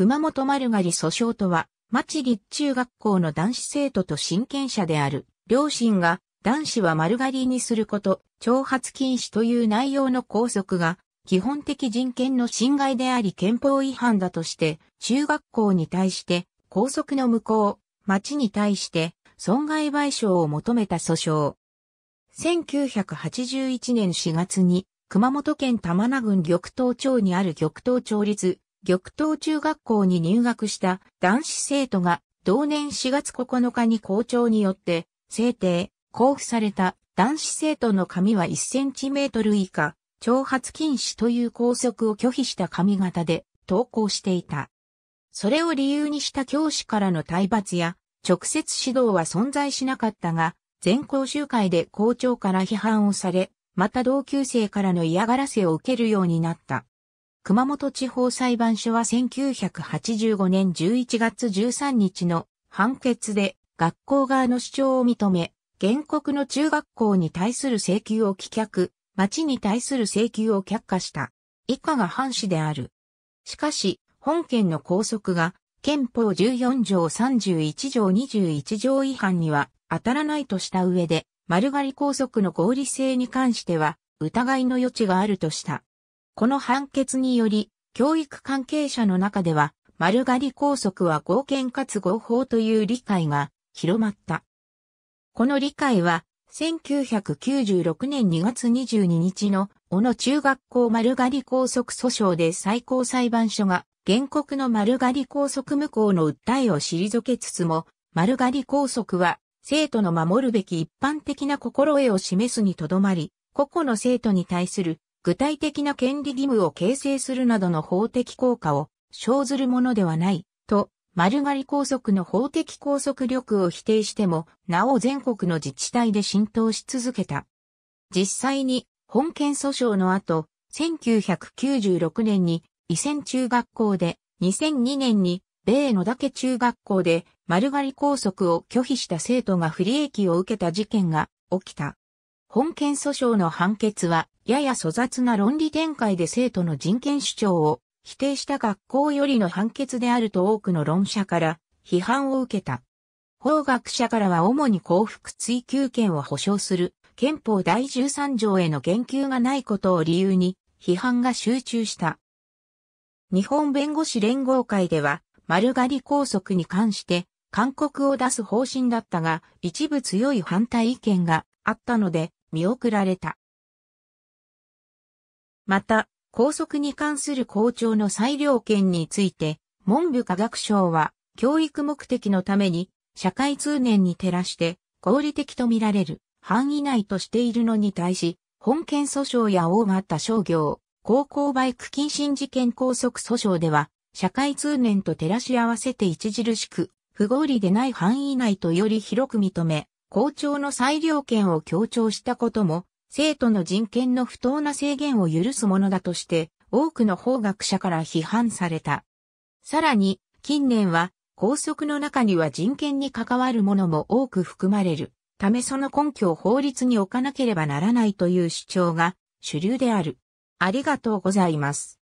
熊本丸刈り訴訟とは、町立中学校の男子生徒と親権者である、両親が男子は丸刈りにすること、挑発禁止という内容の拘束が、基本的人権の侵害であり憲法違反だとして、中学校に対して拘束の無効、町に対して損害賠償を求めた訴訟。1981年4月に、熊本県玉名郡玉東町にある玉東町立玉東中学校に入学した男子生徒が同年4月9日に校長によって制定、交付された男子生徒の髪は1センチメートル以下、挑発禁止という校則を拒否した髪型で登校していた。それを理由にした教師からの体罰や直接指導は存在しなかったが、全校集会で校長から批判をされ、また同級生からの嫌がらせを受けるようになった。熊本地方裁判所は1985年11月13日の判決で学校側の主張を認め、原告の中学校に対する請求を棄却、町に対する請求を却下した。以下が藩士である。しかし、本件の拘束が、憲法14条31条21条違反には当たらないとした上で、丸刈り拘束の合理性に関しては、疑いの余地があるとした。この判決により、教育関係者の中では、丸刈り拘束は合憲かつ合法という理解が広まった。この理解は、1996年2月22日の小野中学校丸刈り拘束訴訟で最高裁判所が原告の丸刈り拘束無効の訴えを退けつつも、丸刈り拘束は生徒の守るべき一般的な心得を示すにとどまり、個々の生徒に対する具体的な権利義務を形成するなどの法的効果を生ずるものではない、と、丸刈り拘束の法的拘束力を否定しても、なお全国の自治体で浸透し続けた。実際に、本件訴訟の後、1996年に、伊仙中学校で、2002年に、米野岳中学校で、丸刈り拘束を拒否した生徒が不利益を受けた事件が起きた。本件訴訟の判決は、やや粗雑な論理展開で生徒の人権主張を否定した学校よりの判決であると多くの論者から批判を受けた。法学者からは主に幸福追求権を保障する憲法第13条への言及がないことを理由に批判が集中した。日本弁護士連合会では丸刈り拘束に関して勧告を出す方針だったが一部強い反対意見があったので見送られた。また、校則に関する校長の裁量権について、文部科学省は、教育目的のために、社会通念に照らして、合理的と見られる範囲内としているのに対し、本件訴訟や大型商業、高校バイク謹慎事件拘束訴訟では、社会通念と照らし合わせて著しく、不合理でない範囲内とより広く認め、校長の裁量権を強調したことも、生徒の人権の不当な制限を許すものだとして、多くの法学者から批判された。さらに、近年は、校則の中には人権に関わるものも多く含まれる、ためその根拠を法律に置かなければならないという主張が主流である。ありがとうございます。